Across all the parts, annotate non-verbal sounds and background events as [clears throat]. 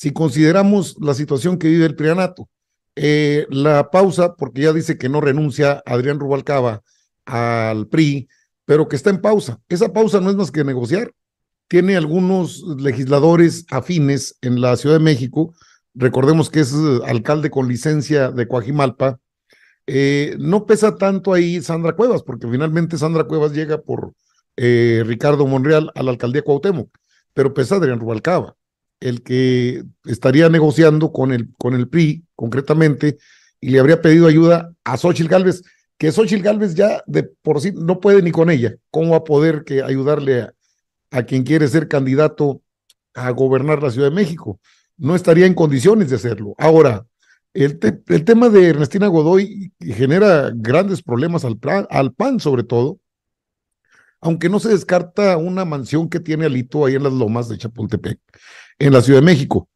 si consideramos la situación que vive el Prianato. Eh, la pausa, porque ya dice que no renuncia Adrián Rubalcaba al PRI, pero que está en pausa. Esa pausa no es más que negociar. Tiene algunos legisladores afines en la Ciudad de México. Recordemos que es eh, alcalde con licencia de Coajimalpa. Eh, no pesa tanto ahí Sandra Cuevas, porque finalmente Sandra Cuevas llega por Ricardo Monreal a la alcaldía Cuauhtémoc, pero pesa Adrián Rubalcaba el que estaría negociando con el, con el PRI, concretamente, y le habría pedido ayuda a Xochitl Gálvez, que Xochitl Gálvez ya de por sí no puede ni con ella. ¿Cómo va a poder que ayudarle a, quien quiere ser candidato a gobernar la Ciudad de México? No estaría en condiciones de hacerlo. Ahora, el, el tema de Ernestina Godoy genera grandes problemas al, al PAN, sobre todo, aunque no se descarta una mansión que tiene Alito ahí en las lomas de Chapultepec, en la Ciudad de México.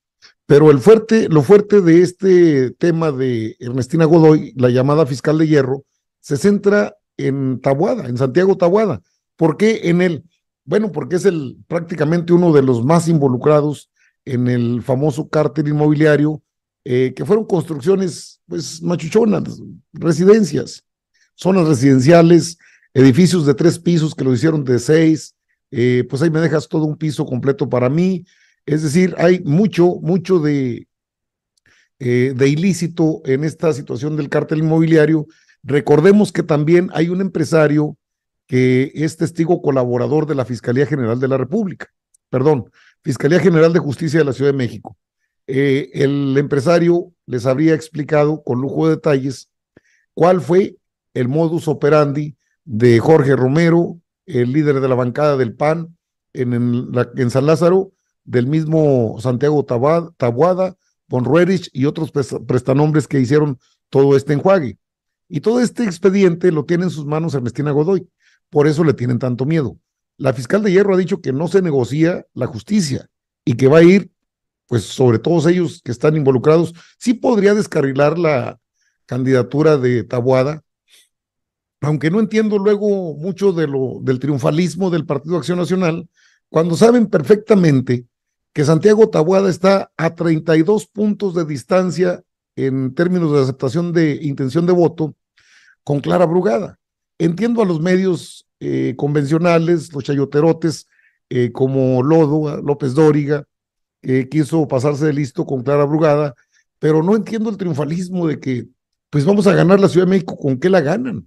Pero el fuerte, lo fuerte de este tema de Ernestina Godoy, la llamada fiscal de hierro, se centra en Tabuada, en Santiago Tabuada. ¿Por qué en él? Bueno, porque es el prácticamente uno de los más involucrados en el famoso cártel inmobiliario, eh, que fueron construcciones, pues, machuchonas, residencias, zonas residenciales, edificios de tres pisos que lo hicieron de seis, eh, pues ahí me dejas todo un piso completo para mí. Es decir, hay mucho, mucho de, eh, de ilícito en esta situación del cártel inmobiliario. Recordemos que también hay un empresario que es testigo colaborador de la Fiscalía General de la República, perdón, Fiscalía General de Justicia de la Ciudad de México. Eh, el empresario les habría explicado con lujo de detalles cuál fue el modus operandi de Jorge Romero, el líder de la bancada del PAN en, en San Lázaro, del mismo Santiago Tabuada, von y otros prestanombres que hicieron todo este enjuague. Y todo este expediente lo tiene en sus manos Ernestina Godoy. Por eso le tienen tanto miedo. La fiscal de Hierro ha dicho que no se negocia la justicia y que va a ir, pues, sobre todos ellos que están involucrados. Sí podría descarrilar la candidatura de Tabuada, aunque no entiendo luego mucho del triunfalismo del Partido Acción Nacional, cuando saben perfectamente que Santiago Tabuada está a 32 puntos de distancia en términos de aceptación de intención de voto con Clara Brugada. Entiendo a los medios eh, convencionales, los chayoterotes, eh, como Lodo, López Dóriga, que quiso pasarse de listo con Clara Brugada, pero no entiendo el triunfalismo de que, pues vamos a ganar la Ciudad de México, ¿con qué la ganan?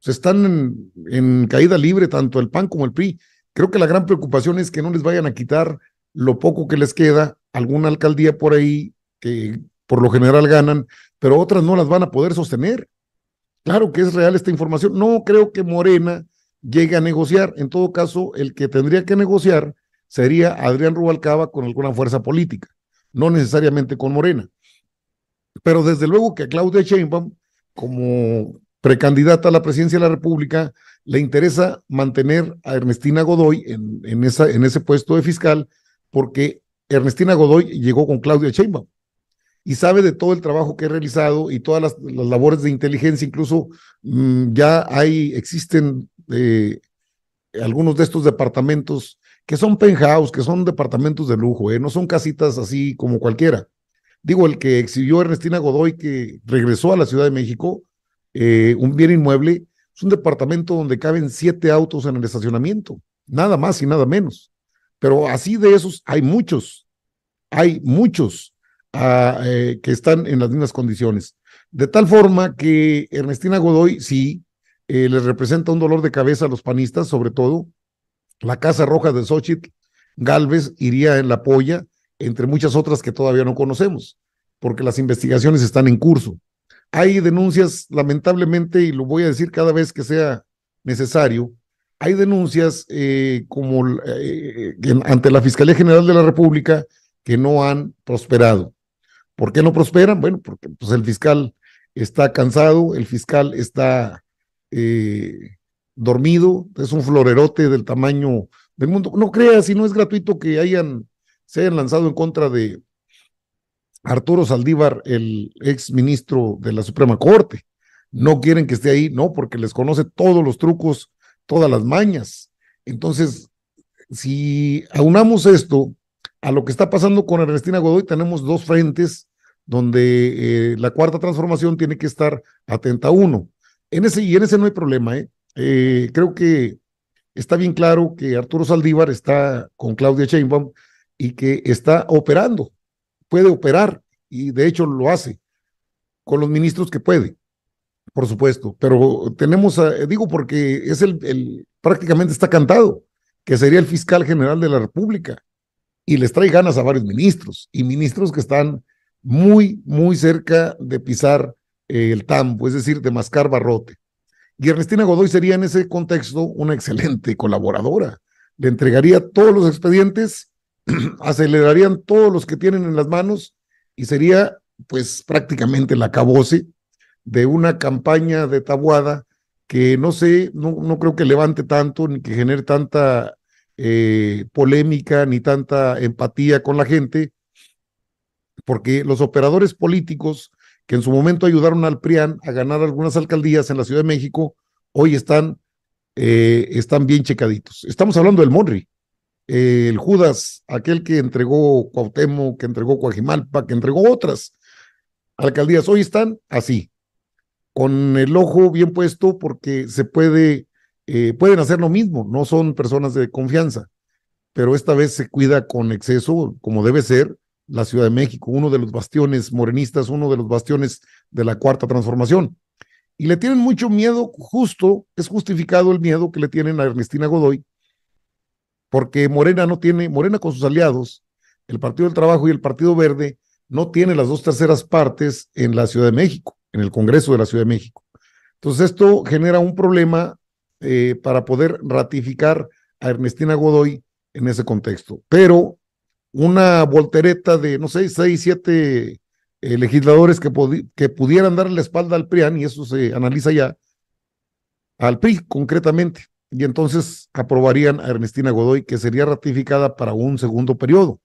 se están en, caída libre tanto el PAN como el PRI. Creo que la gran preocupación es que no les vayan a quitar lo poco que les queda, alguna alcaldía por ahí que por lo general ganan, pero otras no las van a poder sostener. Claro que es real esta información. No creo que Morena llegue a negociar. En todo caso, el que tendría que negociar sería Adrián Rubalcaba con alguna fuerza política, no necesariamente con Morena. Pero desde luego que Claudia Sheinbaum, como precandidata a la presidencia de la República, le interesa mantener a Ernestina Godoy en, en, esa, en ese puesto de fiscal porque Ernestina Godoy llegó con Claudia Sheinbaum y sabe de todo el trabajo que he realizado y todas las, labores de inteligencia, incluso mm, ya hay, existen eh, algunos de estos departamentos que son penthouse, que son departamentos de lujo, eh, no son casitas así como cualquiera. Digo, el que exhibió Ernestina Godoy, que regresó a la Ciudad de México, eh, un bien inmueble, es un departamento donde caben siete autos en el estacionamiento, nada más y nada menos. Pero así de esos hay muchos, hay muchos ah, eh, que están en las mismas condiciones. De tal forma que Ernestina Godoy sí eh, les representa un dolor de cabeza a los panistas, sobre todo la Casa Roja de Xochitl, Galvez iría en la polla, entre muchas otras que todavía no conocemos, porque las investigaciones están en curso hay denuncias, lamentablemente, y lo voy a decir cada vez que sea necesario, hay denuncias eh, como eh, ante la Fiscalía General de la República que no han prosperado. ¿Por qué no prosperan? Bueno, porque pues, el fiscal está cansado, el fiscal está eh, dormido, es un florerote del tamaño del mundo. No creas, si no es gratuito que hayan, se hayan lanzado en contra de Arturo Saldívar, el ex ministro de la Suprema Corte. No quieren que esté ahí, no, porque les conoce todos los trucos, todas las mañas. Entonces, si aunamos esto a lo que está pasando con Ernestina Godoy, tenemos dos frentes donde eh, la cuarta transformación tiene que estar atenta a uno. En ese, y en ese no hay problema. ¿eh? eh creo que está bien claro que Arturo Saldívar está con Claudia Sheinbaum y que está operando puede operar y de hecho lo hace con los ministros que puede, por supuesto. Pero tenemos, digo, porque es el, el, prácticamente está cantado, que sería el fiscal general de la República y les trae ganas a varios ministros y ministros que están muy, muy cerca de pisar eh, el tambo, es decir, de mascar barrote. Y Ernestina Godoy sería en ese contexto una excelente colaboradora. Le entregaría todos los expedientes [clears throat] acelerarían todos los que tienen en las manos y sería pues prácticamente la caboce de una campaña de tabuada que no sé, no, no creo que levante tanto ni que genere tanta eh, polémica ni tanta empatía con la gente, porque los operadores políticos que en su momento ayudaron al PRIAN a ganar algunas alcaldías en la Ciudad de México, hoy están, eh, están bien checaditos. Estamos hablando del Monri, el Judas, aquel que entregó Cuauhtémoc, que entregó Coajimalpa, que entregó otras alcaldías, hoy están así, con el ojo bien puesto porque se puede, eh, pueden hacer lo mismo, no son personas de confianza, pero esta vez se cuida con exceso, como debe ser, la Ciudad de México, uno de los bastiones morenistas, uno de los bastiones de la cuarta transformación. Y le tienen mucho miedo, justo, es justificado el miedo que le tienen a Ernestina Godoy, porque Morena no tiene, Morena con sus aliados, el Partido del Trabajo y el Partido Verde, no tiene las dos terceras partes en la Ciudad de México, en el Congreso de la Ciudad de México. Entonces esto genera un problema eh, para poder ratificar a Ernestina Godoy en ese contexto. Pero una voltereta de, no sé, seis, siete eh, legisladores que, pudieran darle la espalda al PRI, y eso se analiza ya, al PRI concretamente, y entonces aprobarían a Ernestina Godoy, que sería ratificada para un segundo periodo.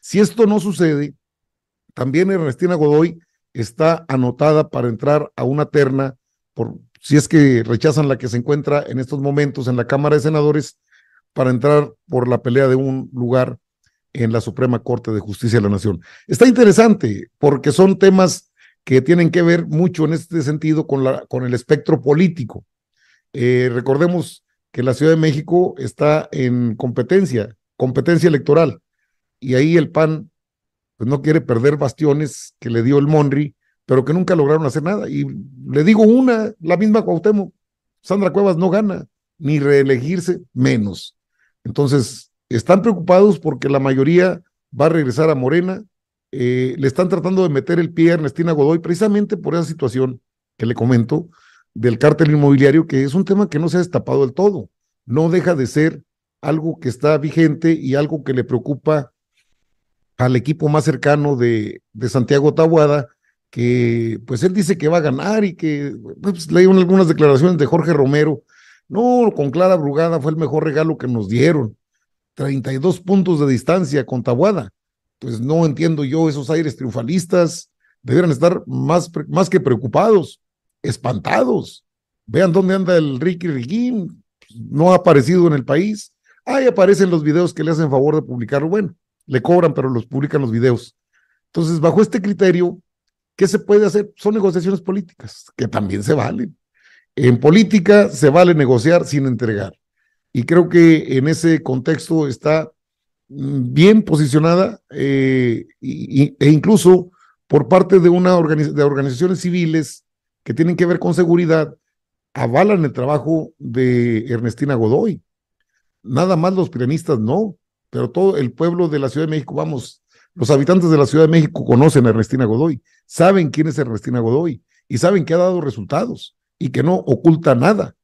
Si esto no sucede, también Ernestina Godoy está anotada para entrar a una terna, por, si es que rechazan la que se encuentra en estos momentos en la Cámara de Senadores, para entrar por la pelea de un lugar en la Suprema Corte de Justicia de la Nación. Está interesante porque son temas que tienen que ver mucho en este sentido con, la, con el espectro político. Eh, recordemos que la Ciudad de México está en competencia, competencia electoral. Y ahí el PAN pues, no quiere perder bastiones que le dio el Monri, pero que nunca lograron hacer nada. Y le digo una, la misma Cuauhtémoc, Sandra Cuevas no gana, ni reelegirse menos. Entonces, están preocupados porque la mayoría va a regresar a Morena, eh, le están tratando de meter el pie a Ernestina Godoy precisamente por esa situación que le comento, del cártel inmobiliario, que es un tema que no se ha destapado del todo. No deja de ser algo que está vigente y algo que le preocupa al equipo más cercano de, de Santiago Tabuada, que pues él dice que va a ganar y que pues, leí algunas declaraciones de Jorge Romero. No, con Clara Brugada fue el mejor regalo que nos dieron. 32 puntos de distancia con Tabuada. Pues no entiendo yo esos aires triunfalistas. Deberían estar más, más que preocupados espantados. Vean dónde anda el Ricky Riquín, no ha aparecido en el país. Ahí aparecen los videos que le hacen favor de publicarlo. Bueno, le cobran, pero los publican los videos. Entonces, bajo este criterio, ¿qué se puede hacer? Son negociaciones políticas, que también se valen. En política se vale negociar sin entregar. Y creo que en ese contexto está mm, bien posicionada eh, e incluso por parte de, una de organizaciones civiles que tienen que ver con seguridad avalan el trabajo de Ernestina Godoy. Nada más los pianistas no, pero todo el pueblo de la Ciudad de México, vamos, los habitantes de la Ciudad de México conocen a Ernestina Godoy, saben quién es Ernestina Godoy y saben que ha dado resultados y que no oculta nada.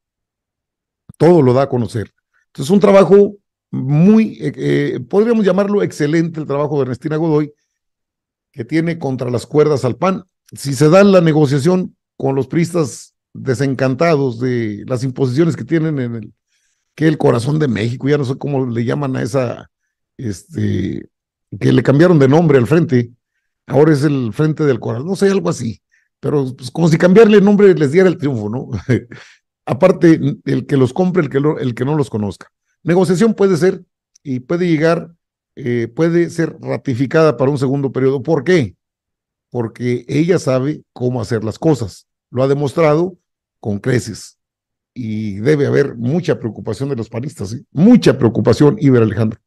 Todo lo da a conocer. Entonces, un trabajo muy, eh, eh, podríamos llamarlo excelente el trabajo de Ernestina Godoy, que tiene contra las cuerdas al PAN. Si se da la negociación, con los pristas desencantados de las imposiciones que tienen en el que el corazón de México, ya no sé cómo le llaman a esa, este, que le cambiaron de nombre al frente, ahora es el frente del corazón, no sé, algo así, pero pues, como si cambiarle el nombre les diera el triunfo, ¿no? [laughs] Aparte, el que los compre, el que, el que no los conozca. Negociación puede ser y puede llegar, eh, puede ser ratificada para un segundo periodo. ¿Por qué? Porque ella sabe cómo hacer las cosas lo ha demostrado con creces. Y debe haber mucha preocupación de los panistas, mucha preocupación, Iber Alejandro.